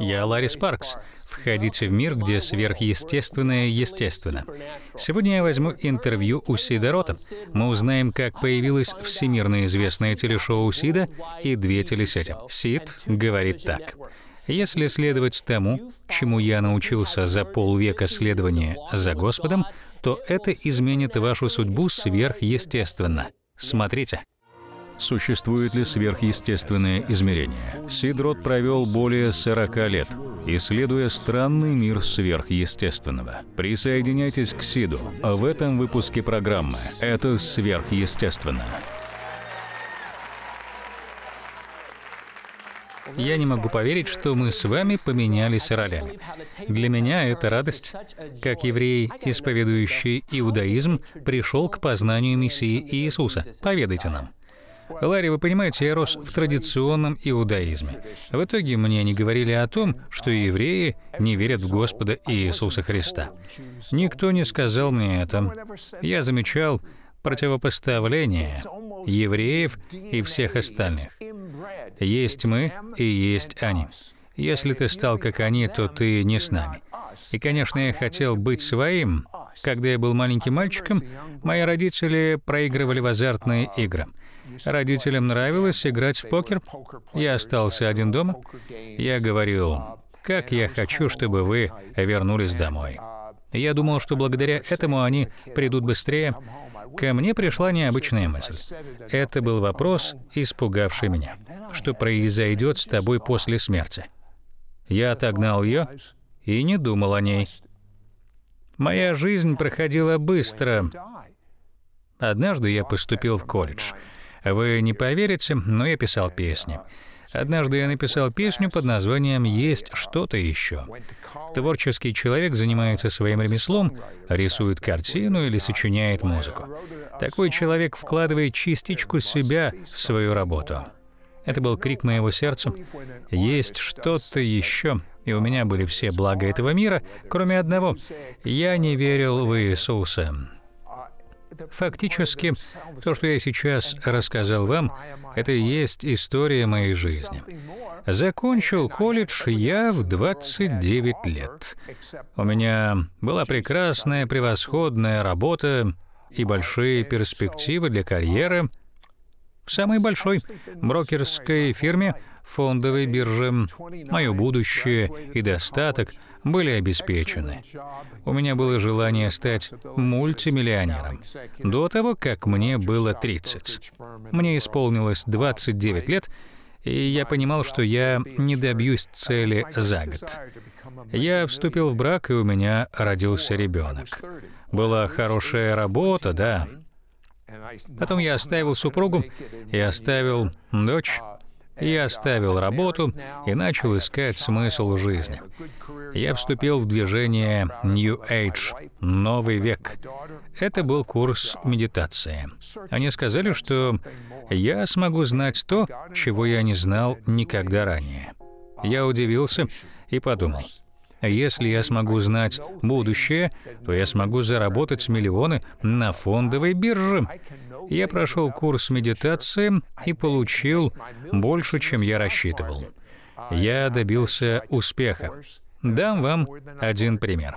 Я Ларис Паркс. Входите в мир, где сверхъестественное естественно. Сегодня я возьму интервью у Сида Рота. Мы узнаем, как появилось всемирно известное телешоу Сида и две телесети. Сид говорит так. Если следовать тому, чему я научился за полвека следования за Господом, то это изменит вашу судьбу сверхъестественно. Смотрите существует ли сверхъестественное измерение. Сидрот провел более 40 лет, исследуя странный мир сверхъестественного. Присоединяйтесь к Сиду в этом выпуске программы «Это сверхъестественно». Я не могу поверить, что мы с вами поменялись ролями. Для меня это радость. Как еврей, исповедующий иудаизм, пришел к познанию Мессии Иисуса. Поведайте нам. Ларри, вы понимаете, я рос в традиционном иудаизме. В итоге мне не говорили о том, что евреи не верят в Господа Иисуса Христа. Никто не сказал мне это. Я замечал противопоставление евреев и всех остальных. Есть мы и есть они. Если ты стал как они, то ты не с нами. И, конечно, я хотел быть своим. Когда я был маленьким мальчиком, мои родители проигрывали в азартные игры — Родителям нравилось играть в покер. Я остался один дома. Я говорил, как я хочу, чтобы вы вернулись домой. Я думал, что благодаря этому они придут быстрее. Ко мне пришла необычная мысль. Это был вопрос, испугавший меня. Что произойдет с тобой после смерти? Я отогнал ее и не думал о ней. Моя жизнь проходила быстро. Однажды я поступил в колледж. Вы не поверите, но я писал песни. Однажды я написал песню под названием «Есть что-то еще». Творческий человек занимается своим ремеслом, рисует картину или сочиняет музыку. Такой человек вкладывает частичку себя в свою работу. Это был крик моего сердца. «Есть что-то еще». И у меня были все блага этого мира, кроме одного. Я не верил в Иисуса. Фактически, то, что я сейчас рассказал вам, это и есть история моей жизни. Закончил колледж я в 29 лет. У меня была прекрасная, превосходная работа и большие перспективы для карьеры в самой большой брокерской фирме фондовой бирже, Мое будущее и достаток были обеспечены. У меня было желание стать мультимиллионером до того, как мне было 30. Мне исполнилось 29 лет, и я понимал, что я не добьюсь цели за год. Я вступил в брак, и у меня родился ребенок. Была хорошая работа, да. Потом я оставил супругу и оставил дочь. Я оставил работу и начал искать смысл жизни. Я вступил в движение New Age, Новый век. Это был курс медитации. Они сказали, что я смогу знать то, чего я не знал никогда ранее. Я удивился и подумал, а если я смогу знать будущее, то я смогу заработать миллионы на фондовой бирже. Я прошел курс медитации и получил больше, чем я рассчитывал. Я добился успеха. Дам вам один пример.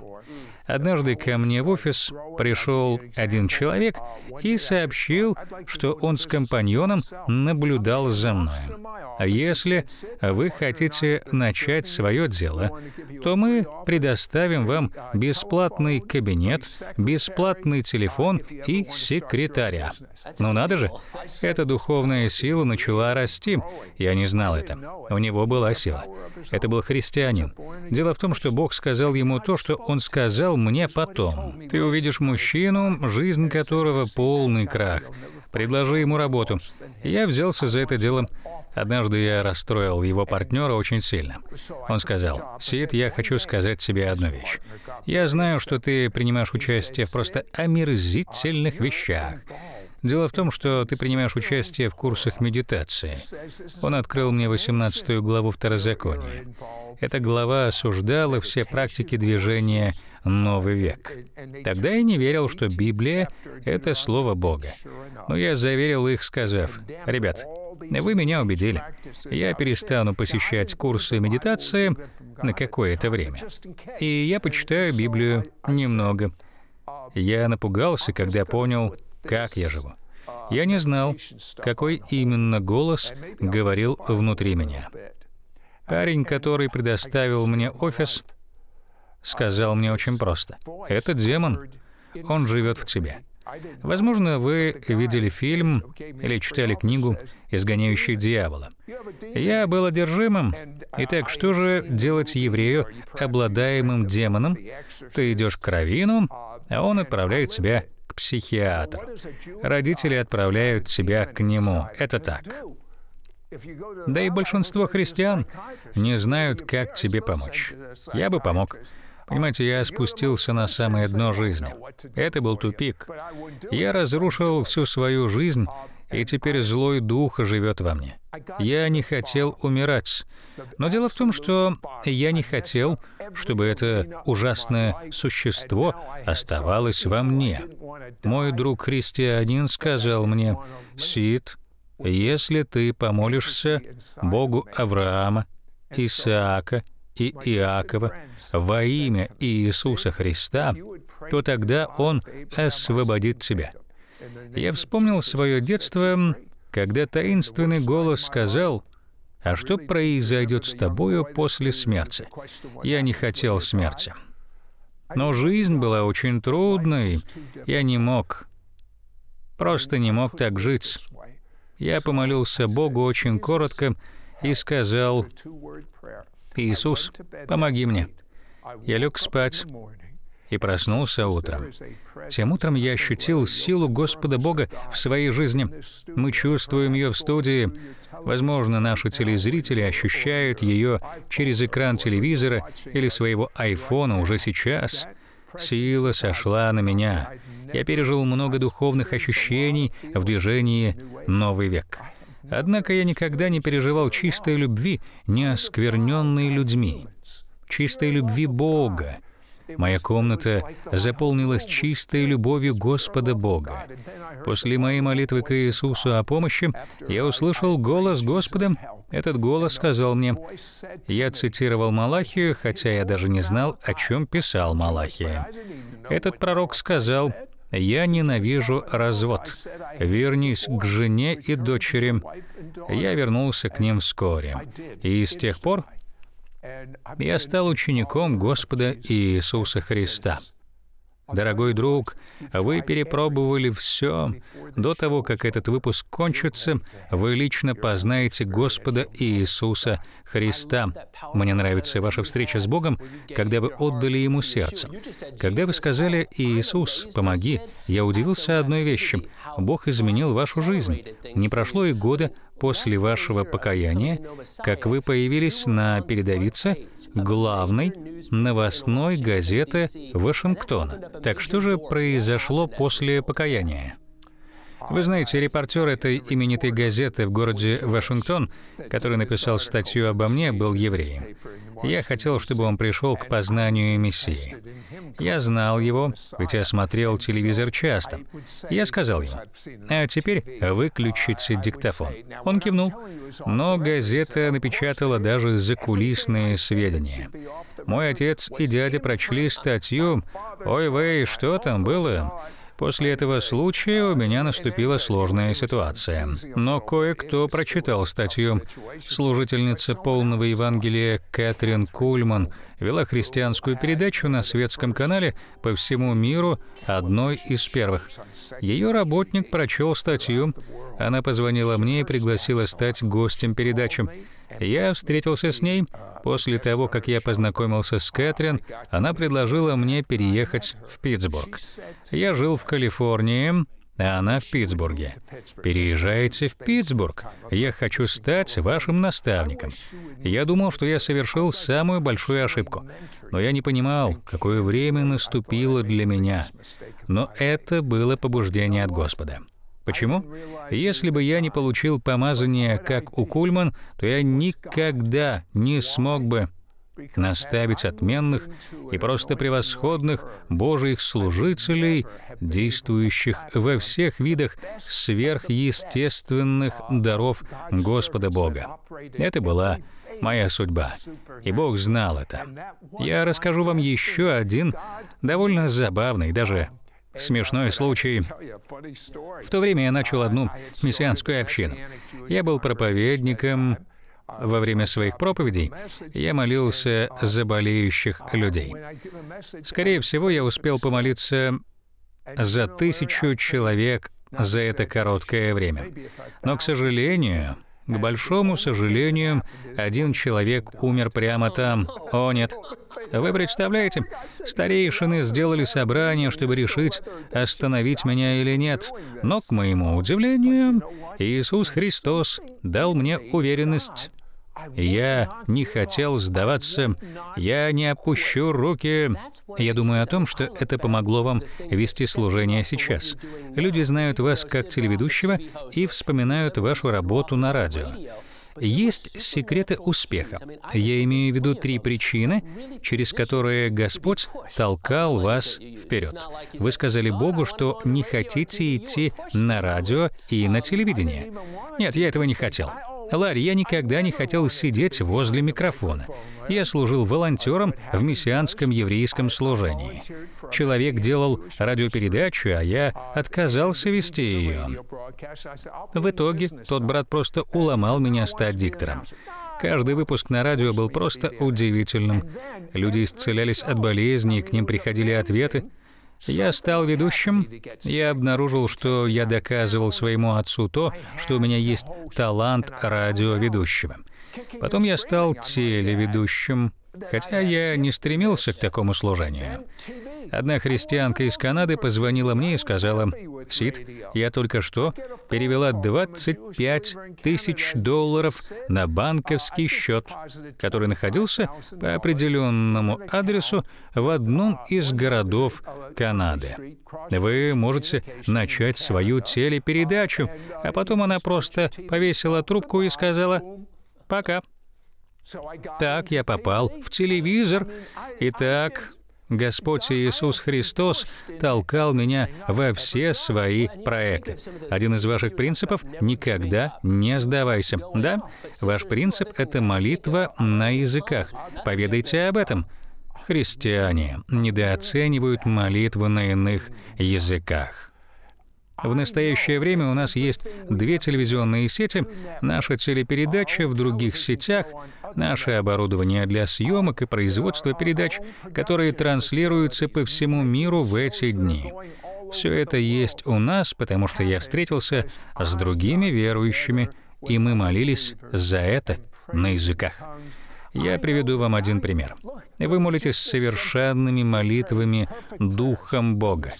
Однажды ко мне в офис пришел один человек и сообщил, что он с компаньоном наблюдал за мной. А если вы хотите начать свое дело, то мы предоставим вам бесплатный кабинет, бесплатный телефон и секретаря. Ну надо же, эта духовная сила начала расти. Я не знал это. У него была сила. Это был христианин. Дело в том, что Бог сказал ему то, что он сказал мне потом. Ты увидишь мужчину, жизнь которого полный крах. Предложи ему работу. Я взялся за это дело. Однажды я расстроил его партнера очень сильно. Он сказал, «Сид, я хочу сказать тебе одну вещь. Я знаю, что ты принимаешь участие в просто омерзительных вещах. Дело в том, что ты принимаешь участие в курсах медитации. Он открыл мне 18 главу Второзакония. Эта глава осуждала все практики движения новый век. Тогда я не верил, что Библия — это слово Бога. Но я заверил их, сказав, «Ребят, вы меня убедили. Я перестану посещать курсы медитации на какое-то время. И я почитаю Библию немного». Я напугался, когда понял, как я живу. Я не знал, какой именно голос говорил внутри меня. Парень, который предоставил мне офис, сказал мне очень просто. Это демон. Он живет в тебе. Возможно, вы видели фильм или читали книгу «Изгоняющий дьявола». Я был одержимым. Итак, что же делать еврею, обладаемым демоном? Ты идешь к раввину, а он отправляет тебя к психиатру. Родители отправляют тебя к нему. Это так. Да и большинство христиан не знают, как тебе помочь. Я бы помог. Понимаете, я спустился на самое дно жизни. Это был тупик. Я разрушил всю свою жизнь, и теперь злой дух живет во мне. Я не хотел умирать. Но дело в том, что я не хотел, чтобы это ужасное существо оставалось во мне. Мой друг христианин сказал мне, «Сид, если ты помолишься Богу Авраама, Исаака и Иакова во имя Иисуса Христа, то тогда Он освободит тебя. Я вспомнил свое детство, когда таинственный голос сказал, «А что произойдет с тобою после смерти?» Я не хотел смерти. Но жизнь была очень трудной, я не мог, просто не мог так жить. Я помолился Богу очень коротко и сказал, «Иисус, помоги мне». Я лег спать и проснулся утром. Тем утром я ощутил силу Господа Бога в своей жизни. Мы чувствуем ее в студии. Возможно, наши телезрители ощущают ее через экран телевизора или своего айфона уже сейчас. Сила сошла на меня. Я пережил много духовных ощущений в движении «Новый век». Однако я никогда не переживал чистой любви, не оскверненной людьми, чистой любви Бога. Моя комната заполнилась чистой любовью Господа Бога. После моей молитвы к Иисусу о помощи я услышал голос Господа. Этот голос сказал мне, я цитировал Малахию, хотя я даже не знал, о чем писал Малахия. Этот пророк сказал, я ненавижу развод. Вернись к жене и дочери. Я вернулся к ним вскоре. И с тех пор я стал учеником Господа Иисуса Христа. Дорогой друг, вы перепробовали все. До того, как этот выпуск кончится, вы лично познаете Господа Иисуса Христа. Мне нравится ваша встреча с Богом, когда вы отдали Ему сердце. Когда вы сказали «Иисус, помоги», я удивился одной вещи. Бог изменил вашу жизнь. Не прошло и года, после вашего покаяния, как вы появились на передовице главной новостной газеты Вашингтона. Так что же произошло после покаяния? Вы знаете, репортер этой именитой газеты в городе Вашингтон, который написал статью обо мне, был евреем. Я хотел, чтобы он пришел к познанию Мессии. Я знал его, ведь я смотрел телевизор часто. Я сказал ему, а теперь выключите диктофон. Он кивнул, но газета напечатала даже закулисные сведения. Мой отец и дядя прочли статью «Ой, вей, что там было?» После этого случая у меня наступила сложная ситуация. Но кое-кто прочитал статью. Служительница полного Евангелия Кэтрин Кульман вела христианскую передачу на светском канале по всему миру, одной из первых. Ее работник прочел статью. Она позвонила мне и пригласила стать гостем передачи. Я встретился с ней после того, как я познакомился с Кэтрин. Она предложила мне переехать в Питтсбург. Я жил в Калифорнии, а она в Питтсбурге. Переезжайте в Питтсбург. Я хочу стать вашим наставником. Я думал, что я совершил самую большую ошибку, но я не понимал, какое время наступило для меня. Но это было побуждение от Господа. Почему? Если бы я не получил помазание, как у Кульман, то я никогда не смог бы наставить отменных и просто превосходных Божьих служителей, действующих во всех видах сверхъестественных даров Господа Бога. Это была моя судьба, и Бог знал это. Я расскажу вам еще один довольно забавный, даже Смешной случай. В то время я начал одну мессианскую общину. Я был проповедником. Во время своих проповедей я молился за болеющих людей. Скорее всего, я успел помолиться за тысячу человек за это короткое время. Но, к сожалению, к большому сожалению, один человек умер прямо там. О, нет. Вы представляете, старейшины сделали собрание, чтобы решить, остановить меня или нет. Но, к моему удивлению, Иисус Христос дал мне уверенность, я не хотел сдаваться, я не опущу руки. Я думаю о том, что это помогло вам вести служение сейчас. Люди знают вас как телеведущего и вспоминают вашу работу на радио. Есть секреты успеха. Я имею в виду три причины, через которые Господь толкал вас вперед. Вы сказали Богу, что не хотите идти на радио и на телевидение. Нет, я этого не хотел. Ларри, я никогда не хотел сидеть возле микрофона. Я служил волонтером в мессианском еврейском служении. Человек делал радиопередачу, а я отказался вести ее. В итоге тот брат просто уломал меня стать диктором. Каждый выпуск на радио был просто удивительным. Люди исцелялись от болезней, к ним приходили ответы, я стал ведущим, я обнаружил, что я доказывал своему отцу то, что у меня есть талант радиоведущего. Потом я стал телеведущим, хотя я не стремился к такому служению. Одна христианка из Канады позвонила мне и сказала, «Сид, я только что перевела 25 тысяч долларов на банковский счет, который находился по определенному адресу в одном из городов Канады. Вы можете начать свою телепередачу». А потом она просто повесила трубку и сказала «пока». Так я попал в телевизор. Итак, Господь Иисус Христос толкал меня во все свои проекты. Один из ваших принципов — никогда не сдавайся. Да, ваш принцип — это молитва на языках. Поведайте об этом. Христиане недооценивают молитву на иных языках. В настоящее время у нас есть две телевизионные сети, наша телепередача в других сетях, наше оборудование для съемок и производства передач, которые транслируются по всему миру в эти дни. Все это есть у нас, потому что я встретился с другими верующими, и мы молились за это на языках. Я приведу вам один пример. Вы молитесь совершенными молитвами Духом Бога.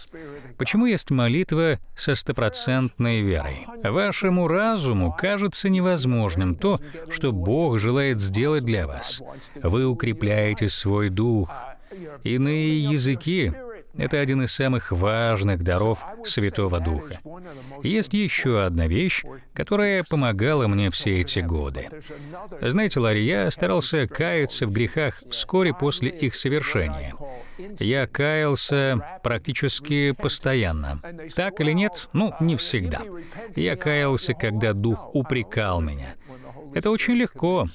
Почему есть молитва со стопроцентной верой? Вашему разуму кажется невозможным то, что Бог желает сделать для вас. Вы укрепляете свой дух. Иные языки это один из самых важных даров Святого Духа. Есть еще одна вещь, которая помогала мне все эти годы. Знаете, Ларри, я старался каяться в грехах вскоре после их совершения. Я каялся практически постоянно. Так или нет? Ну, не всегда. Я каялся, когда Дух упрекал меня. Это очень легко.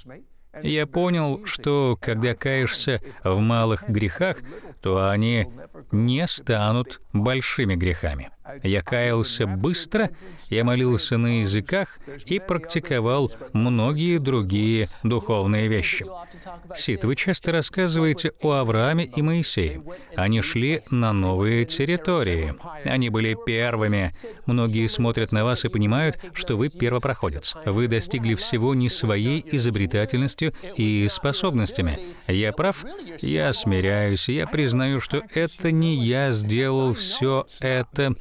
Я понял, что когда каешься в малых грехах, то они не станут большими грехами. Я каялся быстро, я молился на языках и практиковал многие другие духовные вещи. Сид, вы часто рассказываете о Аврааме и Моисее. Они шли на новые территории. Они были первыми. Многие смотрят на вас и понимают, что вы первопроходец. Вы достигли всего не своей изобретательностью и способностями. Я прав? Я смиряюсь, я признаю, что это не я сделал все это,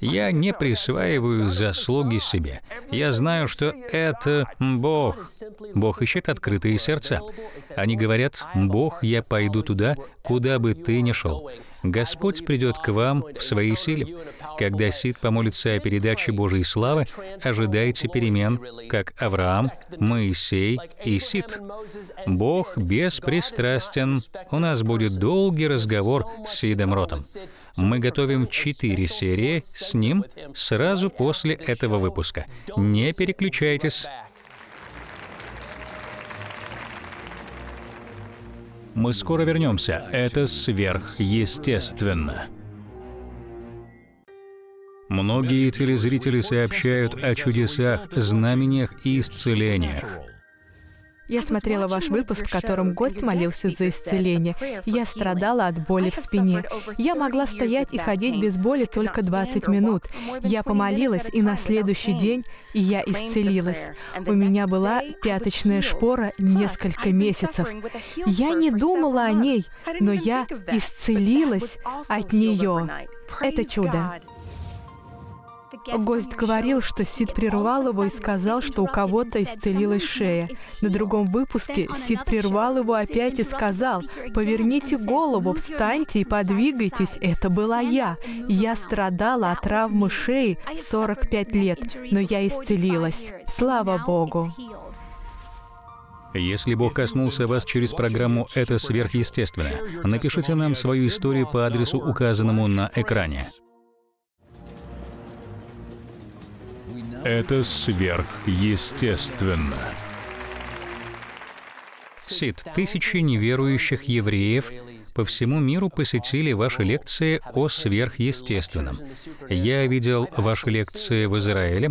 я не присваиваю заслуги себе. Я знаю, что это Бог. Бог ищет открытые сердца. Они говорят, «Бог, я пойду туда, куда бы ты ни шел». Господь придет к вам в своей силе. Когда Сид помолится о передаче Божьей славы, ожидайте перемен, как Авраам, Моисей и Сид. Бог беспристрастен. У нас будет долгий разговор с Сидом Ротом. Мы готовим четыре серии с ним сразу после этого выпуска. Не переключайтесь. Мы скоро вернемся. Это сверхъестественно. Многие телезрители сообщают о чудесах, знамениях и исцелениях. Я смотрела ваш выпуск, в котором гость молился за исцеление. Я страдала от боли в спине. Я могла стоять и ходить без боли только 20 минут. Я помолилась, и на следующий день я исцелилась. У меня была пяточная шпора несколько месяцев. Я не думала о ней, но я исцелилась от нее. Это чудо. Гость говорил, что Сид прервал его и сказал, что у кого-то исцелилась шея. На другом выпуске Сид прервал его опять и сказал, «Поверните голову, встаньте и подвигайтесь, это была я. Я страдала от травмы шеи 45 лет, но я исцелилась. Слава Богу!» Если Бог коснулся вас через программу «Это сверхъестественно», напишите нам свою историю по адресу, указанному на экране. Это сверхъестественно. Сид, тысячи неверующих евреев по всему миру посетили ваши лекции о сверхъестественном. Я видел ваши лекции в Израиле.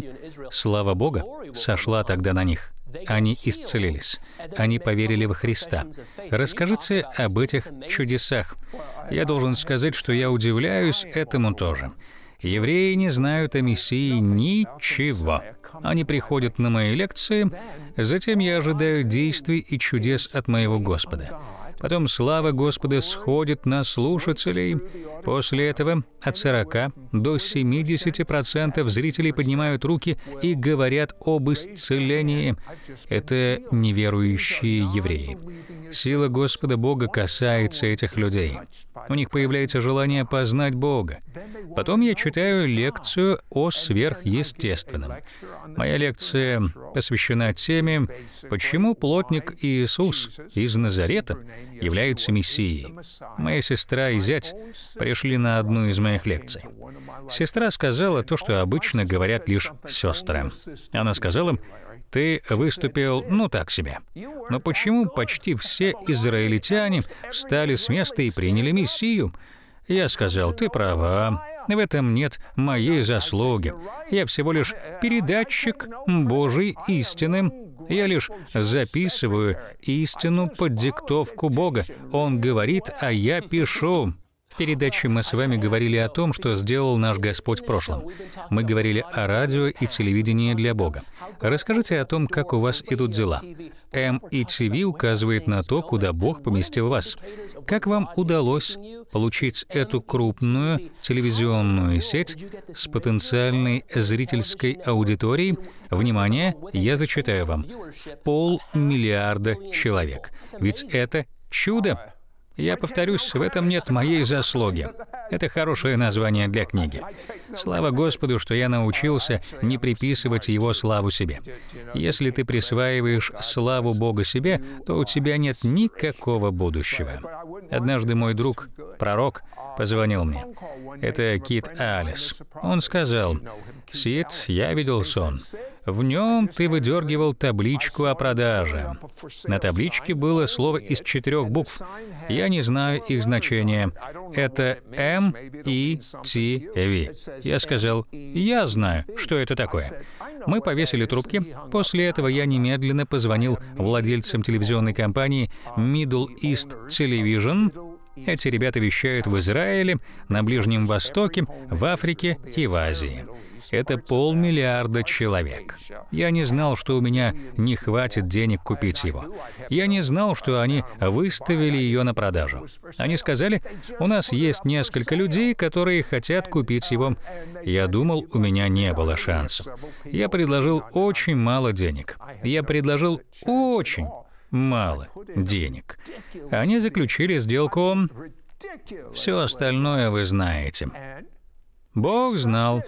Слава Богу, сошла тогда на них. Они исцелились. Они поверили во Христа. Расскажите об этих чудесах. Я должен сказать, что я удивляюсь этому тоже. Евреи не знают о Мессии ничего. Они приходят на мои лекции, затем я ожидаю действий и чудес от моего Господа. Потом слава Господа сходит на слушателей. После этого от 40 до 70% зрителей поднимают руки и говорят об исцелении. Это неверующие евреи. Сила Господа Бога касается этих людей. У них появляется желание познать Бога. Потом я читаю лекцию о сверхъестественном. Моя лекция посвящена теме «Почему плотник Иисус из Назарета является Мессией?». Моя сестра и зять пришли на одну из моих лекций. Сестра сказала то, что обычно говорят лишь сестры. Она сказала, ты выступил, ну так себе. Но почему почти все израильтяне встали с места и приняли Мессию? Я сказал, ты права, в этом нет моей заслуги. Я всего лишь передатчик Божьей истины. Я лишь записываю истину под диктовку Бога. Он говорит, а я пишу передаче мы с вами говорили о том, что сделал наш Господь в прошлом. Мы говорили о радио и телевидении для Бога. Расскажите о том, как у вас идут дела. М и ТВ указывает на то, куда Бог поместил вас. Как вам удалось получить эту крупную телевизионную сеть с потенциальной зрительской аудиторией? Внимание, я зачитаю вам. В полмиллиарда человек. Ведь это чудо. Я повторюсь, в этом нет моей заслуги. Это хорошее название для книги. Слава Господу, что я научился не приписывать Его славу себе. Если ты присваиваешь славу Бога себе, то у тебя нет никакого будущего. Однажды мой друг, пророк, позвонил мне. Это Кит Алис. Он сказал, «Сид, я видел сон. В нем ты выдергивал табличку о продаже. На табличке было слово из четырех букв. Я не знаю их значения. Это M E T V. Я сказал, я знаю, что это такое. Мы повесили трубки. После этого я немедленно позвонил владельцам телевизионной компании Middle East Television эти ребята вещают в Израиле, на Ближнем Востоке, в Африке и в Азии. Это полмиллиарда человек. Я не знал, что у меня не хватит денег купить его. Я не знал, что они выставили ее на продажу. Они сказали, у нас есть несколько людей, которые хотят купить его. Я думал, у меня не было шансов. Я предложил очень мало денег. Я предложил очень мало денег. Они заключили сделку, все остальное вы знаете. Бог знал.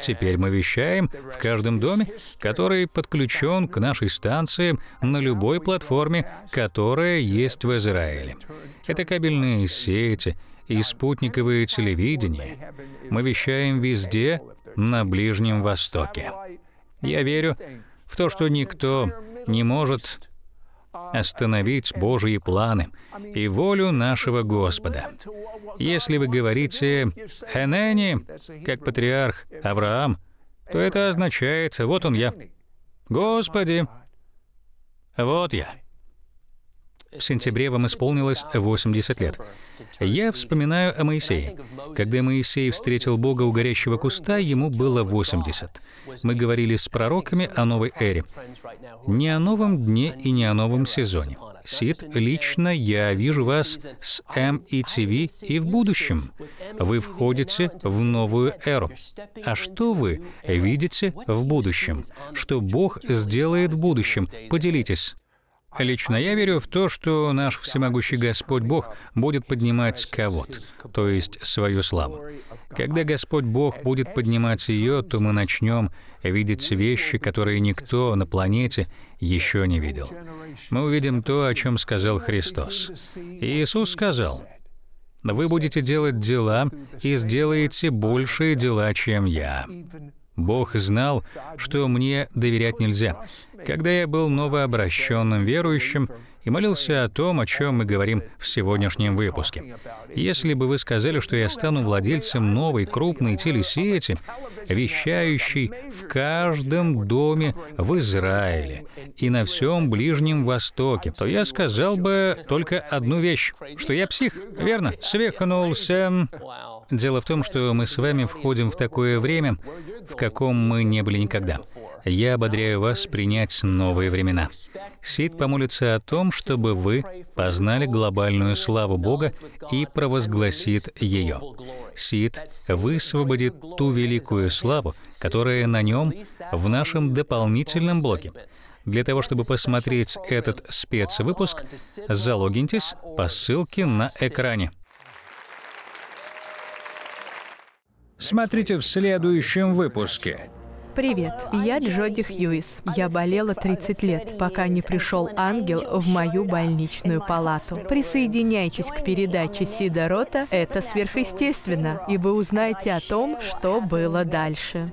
Теперь мы вещаем в каждом доме, который подключен к нашей станции на любой платформе, которая есть в Израиле. Это кабельные сети и спутниковое телевидение. Мы вещаем везде на Ближнем Востоке. Я верю в то, что никто не может остановить Божьи планы и волю нашего Господа. Если вы говорите «Хенени», как патриарх Авраам, то это означает «Вот он я». «Господи, вот я». В сентябре вам исполнилось 80 лет. Я вспоминаю о Моисее. Когда Моисей встретил Бога у горящего куста, ему было 80. Мы говорили с пророками о новой эре. Не о новом дне и не о новом сезоне. Сид, лично я вижу вас с МИТВ e и в будущем. Вы входите в новую эру. А что вы видите в будущем? Что Бог сделает в будущем? Поделитесь. Лично я верю в то, что наш всемогущий Господь Бог будет поднимать кого-то, то есть свою славу. Когда Господь Бог будет поднимать ее, то мы начнем видеть вещи, которые никто на планете еще не видел. Мы увидим то, о чем сказал Христос. Иисус сказал, «Вы будете делать дела и сделаете большие дела, чем Я». Бог знал, что мне доверять нельзя. Когда я был новообращенным верующим и молился о том, о чем мы говорим в сегодняшнем выпуске. Если бы вы сказали, что я стану владельцем новой крупной телесети, вещающей в каждом доме в Израиле и на всем Ближнем Востоке, то я сказал бы только одну вещь, что я псих, верно? Свихнулся. Дело в том, что мы с вами входим в такое время, в каком мы не были никогда. Я ободряю вас принять новые времена. Сид помолится о том, чтобы вы познали глобальную славу Бога и провозгласит ее. Сид высвободит ту великую славу, которая на нем в нашем дополнительном блоке. Для того, чтобы посмотреть этот спецвыпуск, залогиньтесь по ссылке на экране. Смотрите в следующем выпуске. Привет, я Джоди Хьюис. Я болела 30 лет, пока не пришел ангел в мою больничную палату. Присоединяйтесь к передаче Сида Рота «Это сверхъестественно», и вы узнаете о том, что было дальше.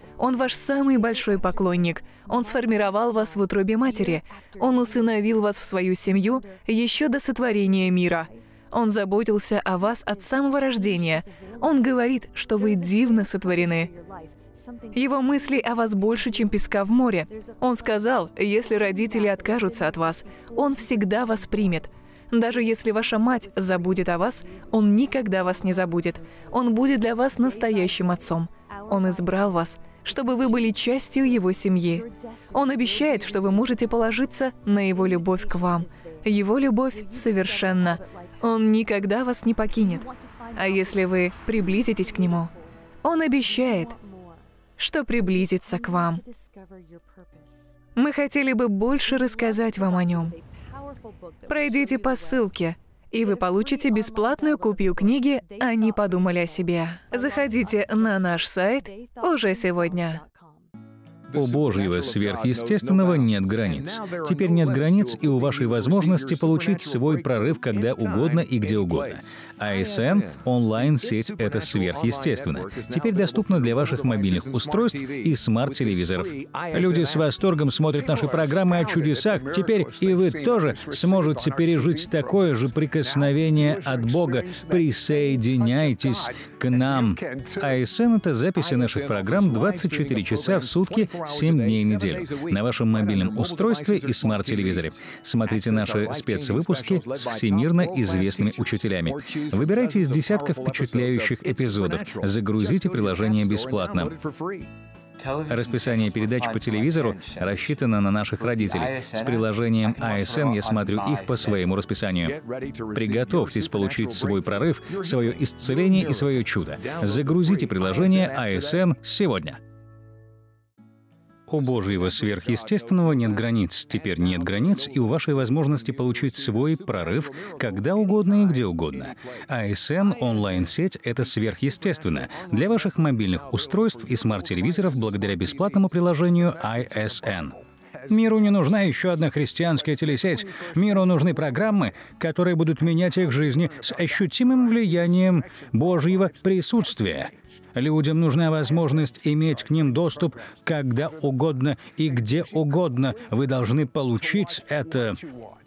Он ваш самый большой поклонник. Он сформировал вас в утробе матери. Он усыновил вас в свою семью еще до сотворения мира. Он заботился о вас от самого рождения. Он говорит, что вы дивно сотворены. Его мысли о вас больше, чем песка в море. Он сказал, если родители откажутся от вас, он всегда вас примет. Даже если ваша мать забудет о вас, он никогда вас не забудет. Он будет для вас настоящим отцом. Он избрал вас – чтобы вы были частью его семьи. Он обещает, что вы можете положиться на его любовь к вам. Его любовь совершенна. Он никогда вас не покинет. А если вы приблизитесь к нему, он обещает, что приблизится к вам. Мы хотели бы больше рассказать вам о нем. Пройдите по ссылке и вы получите бесплатную копию книги «Они подумали о себе». Заходите на наш сайт уже сегодня. У Божьего сверхъестественного нет границ. Теперь нет границ и у вашей возможности получить свой прорыв когда угодно и где угодно. ASN а онлайн-сеть — это сверхъестественно. Теперь доступно для ваших мобильных устройств и смарт-телевизоров. Люди с восторгом смотрят наши программы о чудесах. Теперь и вы тоже сможете пережить такое же прикосновение от Бога. Присоединяйтесь к нам. ASN а — это записи наших программ 24 часа в сутки, 7 дней в неделю на вашем мобильном устройстве и смарт-телевизоре. Смотрите наши спецвыпуски с всемирно известными учителями. Выбирайте из десятков впечатляющих эпизодов, загрузите приложение бесплатно. Расписание передач по телевизору рассчитано на наших родителей. С приложением ASN а я смотрю их по своему расписанию. Приготовьтесь получить свой прорыв, свое исцеление и свое чудо. Загрузите приложение ASN а сегодня. «У Божьего сверхъестественного нет границ, теперь нет границ и у вашей возможности получить свой прорыв когда угодно и где угодно. ASN, а онлайн-сеть — это сверхъестественно для ваших мобильных устройств и смарт-телевизоров благодаря бесплатному приложению ISN. А Миру не нужна еще одна христианская телесеть. Миру нужны программы, которые будут менять их жизни с ощутимым влиянием Божьего присутствия — Людям нужна возможность иметь к ним доступ когда угодно и где угодно. Вы должны получить это.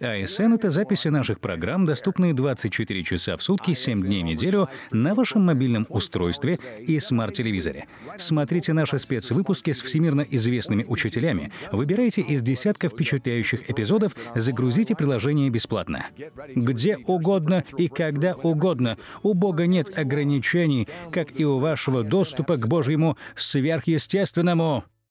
ASN а — это записи наших программ, доступные 24 часа в сутки, 7 дней в неделю на вашем мобильном устройстве и смарт-телевизоре. Смотрите наши спецвыпуски с всемирно известными учителями, выбирайте из десятков впечатляющих эпизодов, загрузите приложение бесплатно. Где угодно и когда угодно. У Бога нет ограничений, как и у вашего всякого доступа к Божьему сверхъестественному.